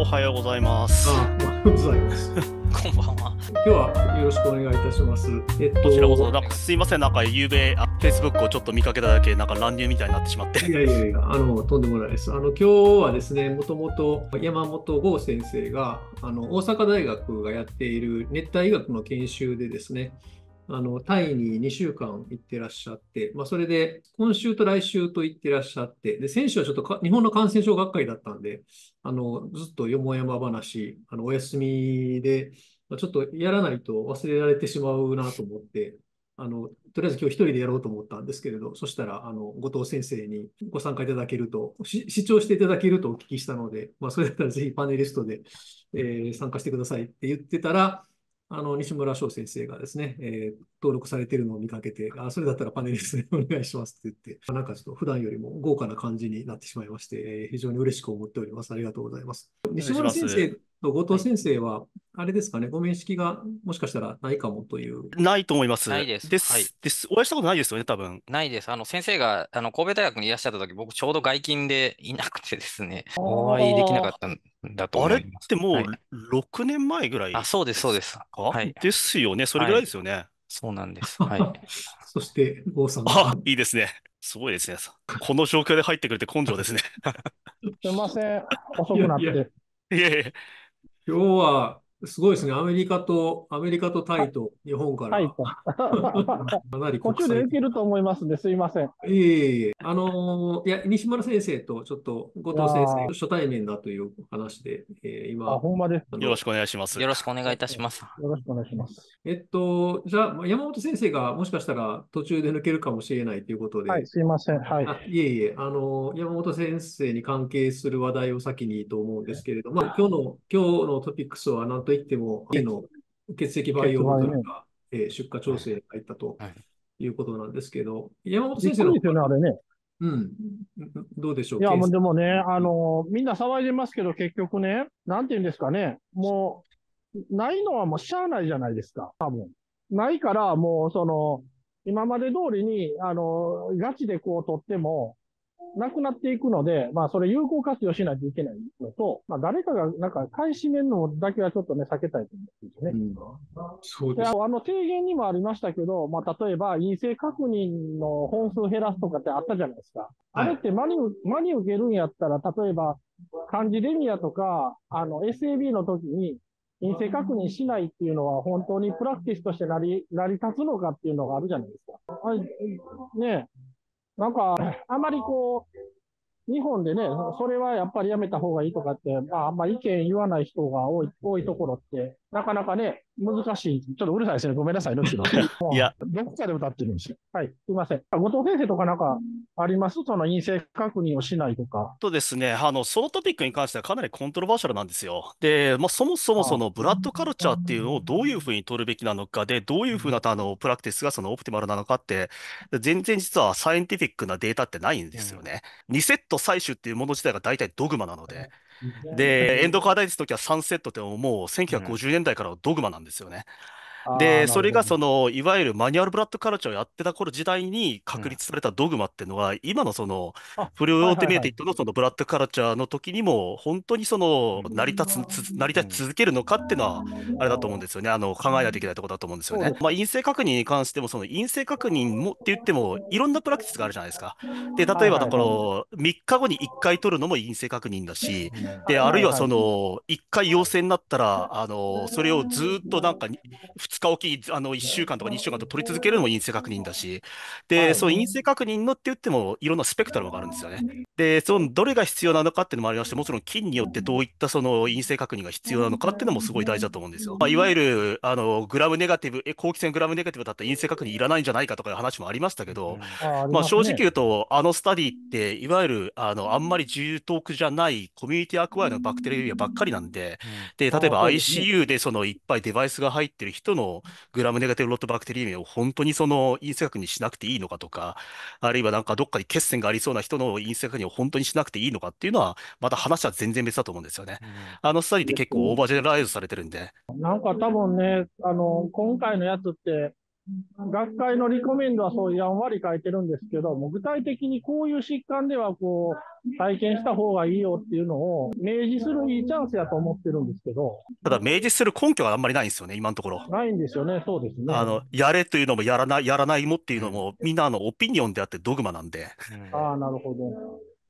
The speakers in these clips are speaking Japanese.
おはようございます。あおはようございます。こんばんは。今日はよろしくお願いいたします。えっと、こちらこそ、なんかすいません、なんかゆうべ、Facebook をちょっと見かけただけ、なんか乱入みたいになってしまって。いやいやいや、あの、とんでもないです。あの、今日はですね、もともと山本剛先生が、あの、大阪大学がやっている熱帯医学の研修でですね、あのタイに2週間行ってらっしゃって、まあ、それで今週と来週と行ってらっしゃって、で先週はちょっと日本の感染症学会だったんで、あのずっとよもやま話、あのお休みで、まあ、ちょっとやらないと忘れられてしまうなと思って、あのとりあえず今日1人でやろうと思ったんですけれど、そしたらあの後藤先生にご参加いただけると、視聴していただけるとお聞きしたので、まあ、それだったらぜひパネリストで、えー、参加してくださいって言ってたら、あの、西村翔先生がですね、えー、登録されているのを見かけて、あ、それだったらパネリストね。お願いしますって言って、なんかちょっと普段よりも豪華な感じになってしまいまして、えー、非常に嬉しく思っております。ありがとうございます。西村先生後藤先生は、あれですかね、ご面識がもしかしたらないかもという。ないと思います。ないです。です。はい、です。お会いしたことないですよね、多分。ないです。あの、先生が、あの、神戸大学にいらっしゃった時、僕ちょうど外勤でいなくてですね、お会いできなかったんだと思います。あれってもう6年前ぐらい、はい、あ、そうです、そうです。はい。ですよね、それぐらいですよね。はい、そうなんです。はい。そして、郷さん。あ、いいですね。すごいですね。この状況で入ってくれて根性ですね。すいません。遅くなって。いやいや。今日はすごいですね。アメリカと、アメリカとタイと日本から。タイと。かなり途中で受けると思いますで、すいません。いえいえ。あのー、いや、西村先生とちょっと後藤先生、初対面だという話で、えー、今。あ、ほんまです。よろしくお願いします。よろしくお願いいたします。よろしくお願いします。えっと、じゃあ、山本先生がもしかしたら途中で抜けるかもしれないということで。はい、すいません。はい。いえいえ、あのー、山本先生に関係する話題を先にと思うんですけれども、今日の、今日のトピックスはなんとといっても、A の血液培養とか、えー、出荷調整が入ったということなんですけど、山本先生の。ですよね、あれね。うん、どうでしょういや、もうでもね、あのみんな騒いでますけど、結局ね、なんていうんですかね、もう、ないのはもうしゃあないじゃないですか、多分。ないから、もう、その、今まで通りに、あの、ガチでこう取っても、なくなっていくので、まあ、それ有効活用しないといけないのと、まあ、誰かが、なんか、買い占めるのだけはちょっとね、避けたいと思うんですよね。そうです。あの、提言にもありましたけど、まあ、例えば、陰性確認の本数減らすとかってあったじゃないですか。あれって間に、間に受けるんやったら、例えば、漢字レニアとか、あの、SAB の時に、陰性確認しないっていうのは本当にプラクティスとして成り、成り立つのかっていうのがあるじゃないですか。はい。ねなんか、あまりこう、日本でね、それはやっぱりやめた方がいいとかって、まあ、あんま意見言わない人が多い、多いところってなかなかね、難しい。ちょっとうるさいですね。ごめんなさいね。ろ どこかで歌ってるんですよ。はい。すいません。後藤先生とかなんかありますその陰性確認をしないとか。とですね、あの、そのトピックに関してはかなりコントロバーシャルなんですよ。で、まあ、そもそもそのブラッドカルチャーっていうのをどういうふうに取るべきなのかで、どういうふうなあのプラクティスがそのオプティマルなのかって、全然実はサイエンティフィックなデータってないんですよね。うん、2セット採取っていうもの自体が大体ドグマなので。で、エンドカーダイズ時はサンセットってもう1950年代からドグマなんですよね。で、それがその、いわゆるマニュアルブラッドカルチャーをやってた頃時代に確立されたドグマっていうのは、今のその、不良オーテメイティッドのそのブラッドカルチャーの時にも、本当にその、成り立つ、成り立ち続けるのかっていうのは、あれだと思うんですよね。あの、考えないといけないところだと思うんですよね。まあ、陰性確認に関しても、その陰性確認もって言っても、いろんなプラクティスがあるじゃないですか。で、例えばだから、3日後に1回取るのも陰性確認だし、で、あるいはその、1回陽性になったら、あの、それをずっとなんか、2日おき、あの、1週間とか2週間と取り続けるのも陰性確認だし、で、その陰性確認のって言っても、いろんなスペクトルムがあるんですよね。で、その、どれが必要なのかっていうのもありまして、もちろん菌によってどういったその陰性確認が必要なのかっていうのもすごい大事だと思うんですよ。まあ、いわゆる、あの、グラムネガティブ、え、後期戦グラムネガティブだったら陰性確認いらないんじゃないかとかいう話もありましたけど、まあ、正直言うと、あのスタディって、いわゆる、あの、あんまり重篤じゃないコミュニティアクワイアのバクテリアばっかりなんで、で、例えば ICU でそのいっぱいデバイスが入ってる人のグラムネガティブロットバクテリーミを本当にその陰性学にしなくていいのかとか、あるいはなんかどっかに血栓がありそうな人の陰性確にを本当にしなくていいのかっていうのは、また話は全然別だと思うんですよね。あのスタディって結構オーバージェネライズされてるんで。なんか多分ね、あの、今回のやつって、学会のリコメンドはそうやんわり書いてるんですけども、具体的にこういう疾患ではこう、体験した方がいいよっていうのを明示するいいチャンスやと思ってるんですけど。ただ明示する根拠はあんまりないんですよね、今のところ。ないんですよね、そうですね。あの、やれというのもやらない、やらないもっていうのも、みんなのオピニオンであってドグマなんで。ああ、なるほど。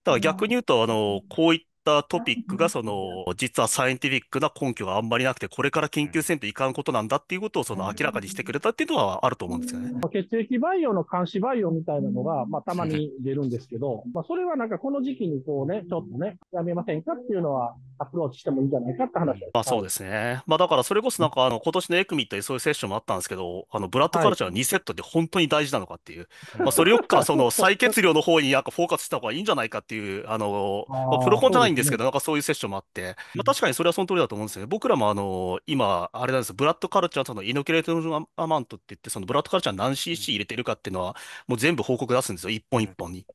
だから逆に言うと、あの、こういっったトピックが、その、実はサイエンティフィックな根拠があんまりなくて、これから研究せんといかんことなんだっていうことを、その、明らかにしてくれたっていうのはあると思うんですよね。血液培養の監視培養みたいなのが、まあ、たまに出るんですけど、まあ、それはなんかこの時期にこうね、ちょっとね、やめませんかっていうのは、アプローチしてもいいんじゃないかって話まあそうですね。まあだからそれこそなんかあの今年のエクミットでそういうセッションもあったんですけど、あのブラッドカルチャーの2セットって本当に大事なのかっていう、まあそれよっかその 採血量の方になんかフォーカスした方がいいんじゃないかっていう、あの、まあ、プロコンじゃないないんですけど、なんかそういうセッションもあって、まあ、確かにそれはその通りだと思うんですよね。僕らもあの、今、あれなんですブラッドカルチャーさんのイノキュレートのアマントって言って、そのブラッドカルチャー何 cc 入れてるかっていうのは、もう全部報告出すんですよ、一本一本に。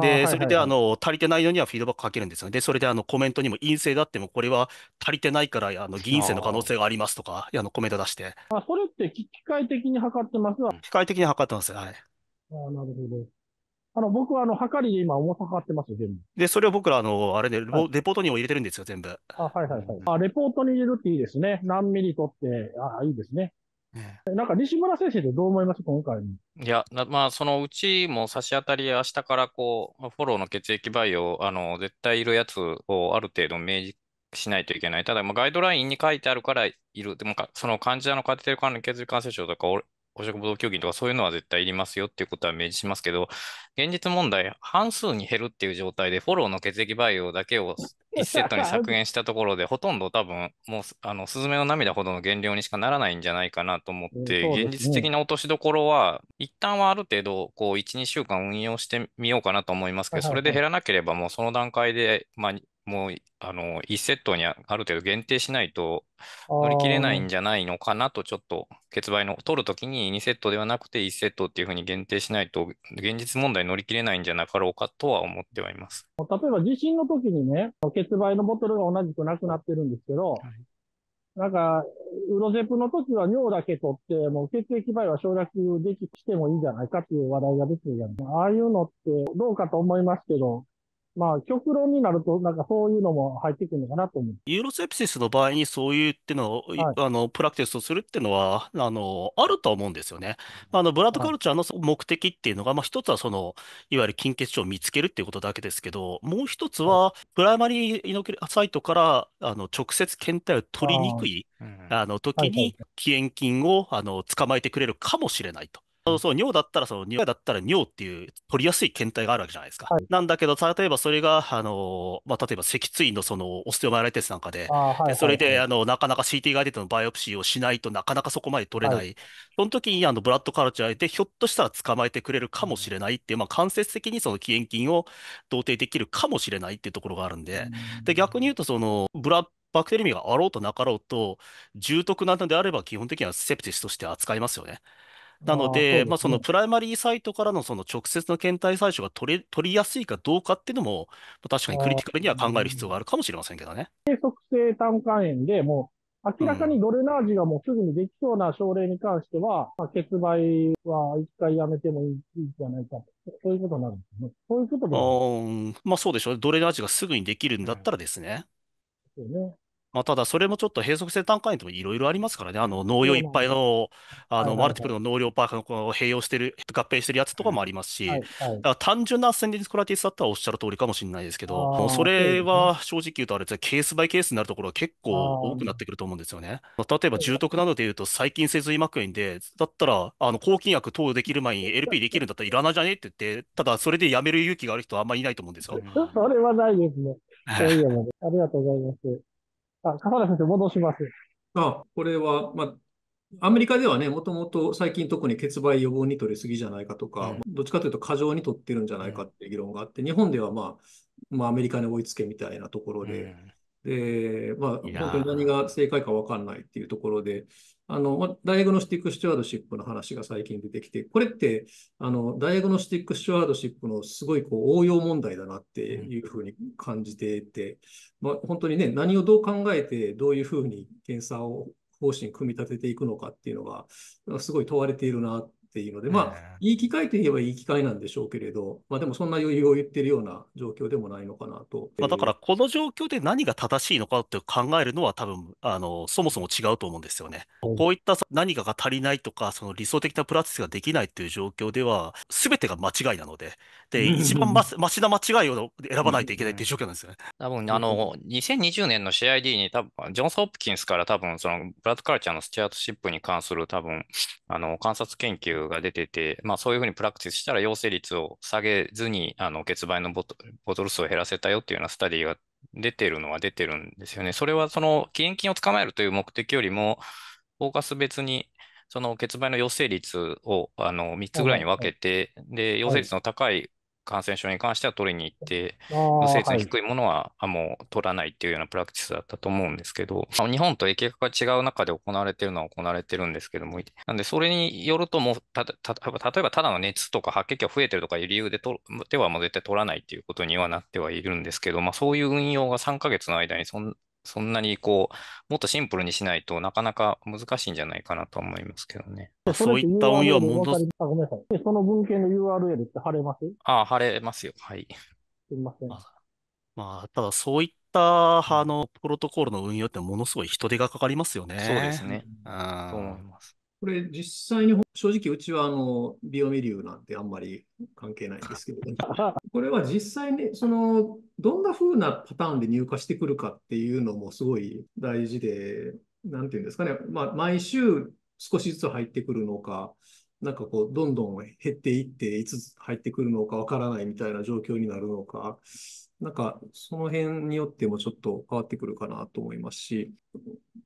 で、それで、あの、足りてないのにはフィードバックかけるんですよね。で、それで、あの、コメントにも陰性だっても、これは足りてないから、あの、議員制の可能性がありますとか、あの、コメント出して。あ、それって機械的に測ってますわ。機械的に測ってます。はい。あなるほど。あの、僕はあの、はかりで今重さ測ってますよ、全部。で、それを僕ら、あの、あれで、はいレポートにも入れてるんですよ、全部。あ、はいはいはい。あ、レポートに入れるっていいですね。何ミリ取って、あ、いいですね。ねなんか西村先生ってどう思います今回いや、なまあ、そのうちも差し当たり、明日からこう、フォローの血液培養、あの、絶対いるやつをある程度明示しないといけない。ただ、まあ、ガイドラインに書いてあるからいる。でもか、その患者のカテーテル管の血液感染症とか、汚職暴動協議とかそういうのは絶対いりますよっていうことは明示しますけど、現実問題、半数に減るっていう状態で、フォローの血液培養だけを1セットに削減したところで、ほとんど多分、もう、あの、スズメの涙ほどの減量にしかならないんじゃないかなと思って、現実的な落としどころは、一旦はある程度、こう、1、2週間運用してみようかなと思いますけど、それで減らなければ、もうその段階で、まあ、もうあの1セットにある程度限定しないと乗り切れないんじゃないのかなと、ちょっと、決売の取るときに2セットではなくて1セットっていうふうに限定しないと、現実問題乗り切れないんじゃなかろうかとは思ってはいます。例えば地震の時にね、決媒のボトルが同じくなくなってるんですけど、なんか、ウロゼプの時は尿だけ取って、もう血液媒は省略できしてもいいんじゃないかっていう話題が出てるじゃああいうのってどうかと思いますけど、まあ、極論になると、なんかそういうのも入ってくるのかなと思う。ユーロセプシスの場合にそういうっていうのを、はい、あの、プラクティスをするっていうのは、あの、あると思うんですよね。あの、ブラッドカルチャーの目的っていうのが、はい、まあ一つはその、いわゆる金欠症を見つけるっていうことだけですけど、もう一つは、プライマリーサイトから、あの、直接検体を取りにくい、あの、時に、はいはい延金を、あの、捕まえてくれるかもしれないと。そう、尿だったら、その尿だったら尿っていう取りやすい検体があるわけじゃないですか。はい、なんだけど、例えばそれが、あの、まあ、例えば脊椎のそのオステオマイライテスなんかで、はいはい、それで、あの、なかなか CT 外でのバイオプシーをしないとなかなかそこまで取れない。はい、その時に、あの、ブラッドカルチャーでひょっとしたら捕まえてくれるかもしれないっていう、まあ、間接的にその起炎菌を同定できるかもしれないっていうところがあるんで、で、逆に言うと、その、ブラッバクテリミがあろうとなかろうと、重篤なのであれば基本的にはセプティスとして扱いますよね。なのああ、そうで、でまあ、すそのね。プライマリーサイトからのその直接の検体採取が取れ、取りやすいかどうかっていうのも、まあ確かにクリティカルには考える必要があるかもしれませんけどね。計測性胆管炎で、もう明らかにドレナージがもうすぐにできそうな症例に関しては、まあ、欠媒は一回やめてもいいんじゃないかと。そういうことになるんですね。そういうことあでうんまあそうでしょう。ドレナージがすぐにできるんだったらですね。ですよね。まあ、ただ、それもちょっと閉塞性単管にともいろいろありますからね、あの農業いっぱいの、あのマルティプルの農業パークの併用してる、合併してるやつとかもありますし、だから単純なアスセンディンクラティスだったらおっしゃる通りかもしれないですけど、それは正直言うと、あれ、ですケースバイケースになるところは結構多くなってくると思うんですよね。例えば、重篤などで言うと、細菌性髄膜炎で、だったら、あの抗菌薬投与できる前に LP できるんだったらいらないじゃねって言って、ただ、それでやめる勇気がある人はあんまりいないと思うんですよ。それはないですね。ありがとうございます。あ、笠原先生、戻します。あ、これは、まあ、アメリカではね、もともと最近特に欠売予防に取りすぎじゃないかとか、うん、どっちかというと過剰に取ってるんじゃないかっていう議論があって、日本ではまあ、まあ、アメリカに追いつけみたいなところで、で、まあ、本当に何が正解か分かんないっていうところで、あの、まあ、ダイアグノスティック・スチュワードシップの話が最近出てきて、これって、あの、ダイアグノスティック・スチュワードシップのすごいこう応用問題だなっていうふうに感じていて、うん、まあ、本当にね、何をどう考えて、どういうふうに検査を方針組み立てていくのかっていうのが、すごい問われているなっていうので、まあ、いい機会といえばいい機会なんでしょうけれど、まあ、でもそんな余裕を言ってるような状況でもないのかなと。まあ、だから、この状況で何が正しいのかって考えるのは、多分あのそもそも違うと思うんですよね。こういった何かが足りないとか、その理想的なプラティスができないという状況では、すべてが間違いなので、で一番まましな間違いを選ばないといけないという状況なんですよね。多分あの2020年の CID に多分、ジョンソホプキンスから多分そのブラッドカルチャーのスチュアートシップに関する多分あの観察研究が出てて、まあ、そういうふうにプラクティスしたら陽性率を下げずに、あの、血売のボトル数を減らせたよっていうようなスタディが出てるのは出てるんですよね。それはその、義援金を捕まえるという目的よりも、フォーカス別に、その血売の陽性率をあの3つぐらいに分けて、で、陽性率の高い感染症に関しては取りに行って、性質の低いものは、もう取らないっていうようなプラクティスだったと思うんですけど、日本と疫学が違う中で行われてるのは行われてるんですけども、なんでそれによるともう、たた例えばただの熱とか白血球が増えてるとかいう理由でとではもう絶対取らないっていうことにはなってはいるんですけど、まあ、そういう運用が3ヶ月の間にそんそんなにこう、もっとシンプルにしないとなかなか難しいんじゃないかなと思いますけどね。そういった運用は戻す。あ、ごめんなさい。その文献の URL って貼れますああ、貼れますよ。はい。すみません。まあ、まあ、ただそういったあのプロトコールの運用ってものすごい人手がかかりますよね。そうですね。うん、そう思います。これ実際に正直うちはあの美容ミリューなんてあんまり関係ないんですけど、ね、これは実際にそのどんな風なパターンで入荷してくるかっていうのもすごい大事で、なんていうんですかね、まあ、毎週少しずつ入ってくるのか、なんかこう、どんどん減っていって、いつ入ってくるのかわからないみたいな状況になるのか、なんかその辺によってもちょっと変わってくるかなと思いますし、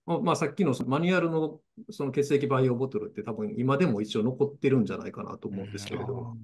まあ、さっきのマニュアルのその血液培養ボトルって多分今でも一応残ってるんじゃないかなと思うんですけれども、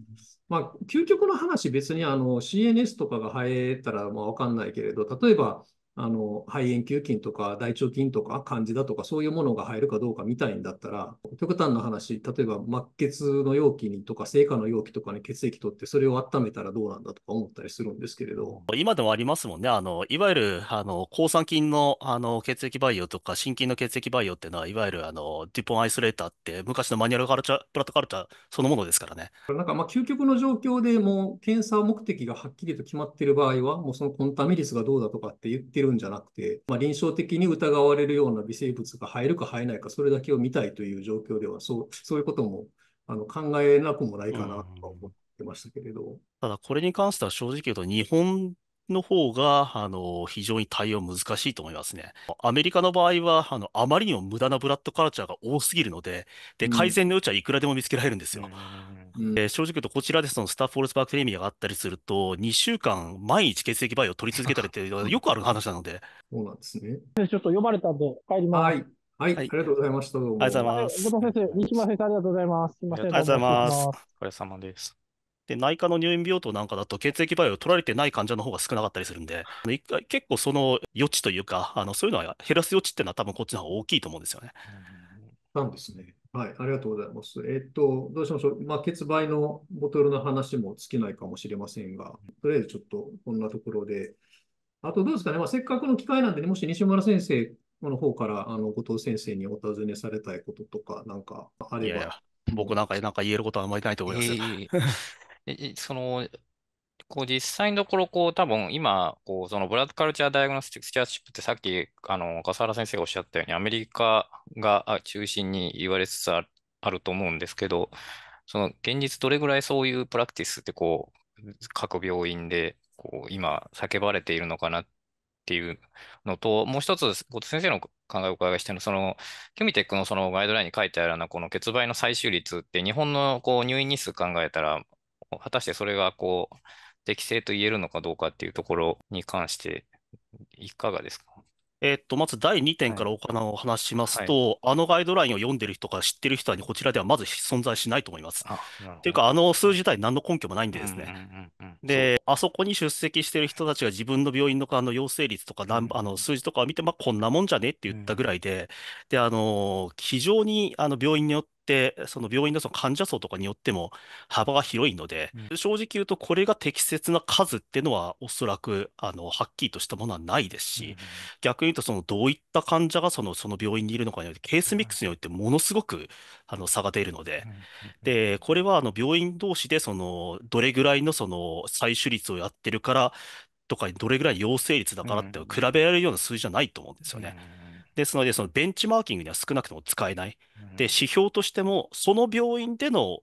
まあ、究極の話別にあの CNS とかが生えたらまあ分かんないけれど、例えばあの、肺炎球菌とか大腸菌とか漢字だとかそういうものが入るかどうかみたいんだったら、極端な話、例えば末血の容器にとか、生果の容器とかに血液取ってそれを温めたらどうなんだとか思ったりするんですけれど。今でもありますもんね。あの、いわゆる、あの、抗酸菌の、あの、血液培養とか、心筋の血液培養っていうのは、いわゆる、あの、デュポンアイスレーターって昔のマニュアルカルチャー、プラットカルチャーそのものですからね。なんか、まあ、究極の状況でもう検査目的がはっきりと決まっている場合は、もうそのコンタミリスがどうだとかって言ってるるんじゃなくて、まあ、臨床的に疑われるような微生物が入るか入らないか、それだけを見たいという状況では、そうそういうこともあの考えなくもないかなと思ってましたけれど。ただ、これに関しては正直言うと、日本の方が、あの、非常に対応難しいと思いますね。アメリカの場合は、あの、あまりにも無駄なブラッドカルチャーが多すぎるので、で、改善の余地はいくらでも見つけられるんですよ。えん正直言うと、こちらでそのスタッフォールスパークテレミアがあったりすると、2週間毎日血液培養を取り続けたりって よくある話なので。そうなんですね。ちょっと読まれたんで、帰ります。はい。ははい、ありがとうございました。ありがとうございます。後藤先生、西村先生、ありがとうございます。すみません。ありがとうございます。お疲れ様です。で、内科の入院病棟なんかだと血液バイオを取られてない患者の方が少なかったりするんで、一回結構その余地というか、あのそういうのは減らす余地っていうのは多分こっちの方が大きいと思うんですよね。なんですね。はい、ありがとうございます。えっ、と、どうしましょう。まあ、欠媒のボトルの話も尽きないかもしれませんが、とりあえずちょっとこんなところで。あとどうですかね、まあ、せっかくの機会なんで、ね、もし西村先生の方からあの後藤先生にお尋ねされたいこととか、なんかあれば。いやいや僕なんか、なんか言えることはあんまりないと思います。えその、こう実際のところ、こう多分今、こうそのブラッドカルチャーダイアグノスティックスチャアシップってさっき、あの、笠原先生がおっしゃったように、アメリカが中心に言われつつあると思うんですけど、その現実どれぐらいそういうプラクティスってこう、各病院でこう今叫ばれているのかなっていうのと、もう一つ、先生の考えをお伺いしたいのその、キュミテックのそのガイドラインに書いてあるような、この血媒の採集率って、日本のこう入院日数考えたら、果たしてそれがこう、適正と言えるのかどうかっていうところに関して、いかがですかえっと、まず第2点からお金を話しますと、はい、あのガイドラインを読んでる人か知ってる人は、こちらではまず存在しないと思います。っていうか、あの数字自体、何の根拠もないんでですね。で、あそこに出席してる人たちが自分の病院のあの陽性率とか、あの数字とかを見て、まあ、こんなもんじゃねって言ったぐらいで、うん、で、あの、非常にあの病院によって、、その病院のその患者層とかによっても幅が広いので、うん、正直言うとこれが適切な数っていうのはおそらく、あの、はっきりとしたものはないですし、うん、逆に言うとそのどういった患者がその、その病院にいるのかによって、ケースミックスによってものすごく、あの、差が出るので、で、これはあの、病院同士でその、どれぐらいのその、採取率をやってるから、とかどれぐらい陽性率だからって比べられるような数字じゃないと思うんですよね。うんですので、そのベンチマーキングには少なくとも使えない。で、指標としても、その病院での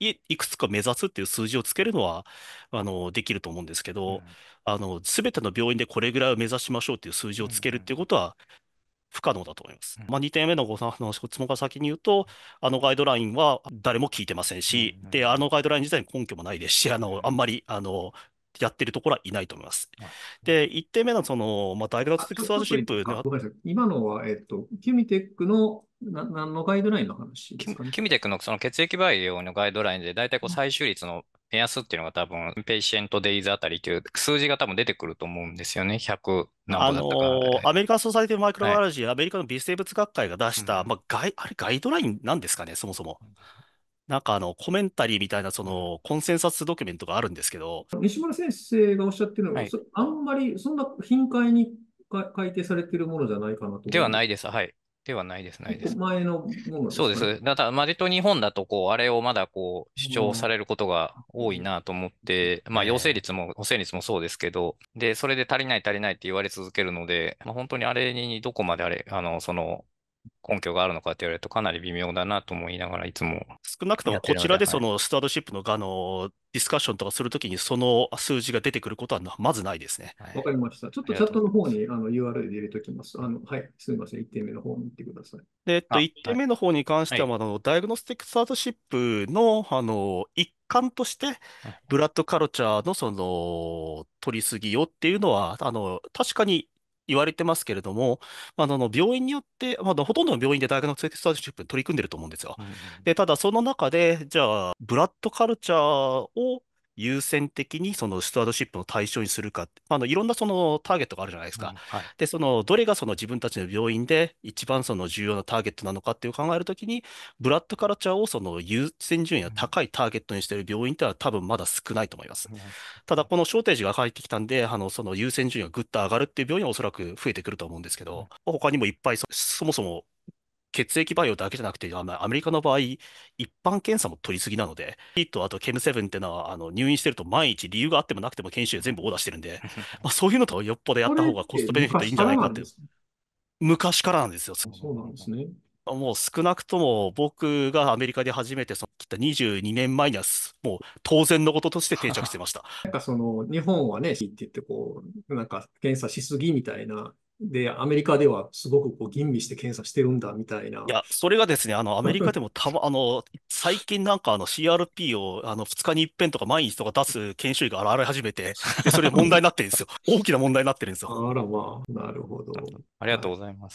いくつか目指すっていう数字をつけるのは、あの、できると思うんですけど、あの、すべての病院でこれぐらいを目指しましょうっていう数字をつけるっていうことは、不可能だと思います。まあ、2点目のご質問が先に言うと、あのガイドラインは誰も聞いてませんし、で、あのガイドライン自体に根拠もないですし、あの、あんまり、あの、やってるところはいないと思います。で、1点目のその、まあ、大学的スワードシップご今のは、えっと、キュミテックのな何のガイドラインの話ですか、ね、キュミテックのその血液培養のガイドラインで、大体こう採取率の目安っていうのが多分、ペイシェントデイズあたりという数字が多分出てくると思うんですよね。100あのー、アメリカン・ソサイティ・マイクロバイオロジー、はい、アメリカの微生物学会が出した、うん、まあ、ガイあれガイドラインなんですかね、そもそも。なんかあの、コメンタリーみたいな、その、コンセンサスドキュメントがあるんですけど。西村先生がおっしゃってるのは、はいあんまりそんな頻回にか改定されてるものじゃないかなと。ではないです。はい。ではないです、ないです。前のものそうでね。す。だから、割と日本だと、こう、あれをまだこう、主張されることが多いなと思って、まあ、陽性率も、補正率もそうですけど、で、それで足りない足りないって言われ続けるので、まあ、本当にあれにどこまであれ、あの、その、根拠があるのかって言われるとかなり微妙だなと思いながらいつも。少なくともこちらでそのスタードシップのがのディスカッションとかするときにその数字が出てくることはまずないですね。わ、はい、かりました。ちょっとチャットの方にあの URL 入れときます。あのはい、すみません。1点目の方に行ってください。で、えっと、1点目の方に関しては、あの、ダイアグノスティックスタートシップのあの一環として、ブラッドカルチャーのその取りすぎよっていうのは、あの、確かに言われてますけれども、まあ、あの病院によって、まあ、ほとんどの病院で大学のスターシップに取り組んでると思うんですよ。で、ただその中で、じゃあ、ブラッドカルチャーを優先的にそのストアードシップの対象にするか、あのいろんなそのターゲットがあるじゃないですか。はい、で、そのどれがその自分たちの病院で一番その重要なターゲットなのかっていう考えるときに、ブラッドカルチャーをその優先順位が高いターゲットにしている病院ってのは多分まだ少ないと思います。ただ、このテージが入ってきたんで、あのその優先順位がぐっと上がるっていう病院はおそらく増えてくると思うんですけど、他にもいっぱいそもそも血液培養だけじゃなくて、アメリカの場合、一般検査も取りすぎなので、ヒット、あとケムセブンっていうのは、あの入院してると毎日理由があってもなくても研修で全部オーダーしてるんで、まあそういうのとよっぽどやった方がコストベネフィットいいんじゃないかって。昔からなんですよ。そうなんですね。もう少なくとも僕がアメリカで初めてその切った22年前にはもう当然のこととして定着してました。なんかその日本はね、って言ってこう、なんか検査しすぎみたいなで、アメリカではすごくこう吟味して検査してるんだみたいな。いや、それがですね、あの、アメリカでもたま、あの、最近なんかあの CRP をあの2日に一遍とか毎日とか出す研修医が現れ始めて、で、それ問題になってるんですよ。大きな問題になってるんですよ。あらまあ、なるほど。ありがとうございます。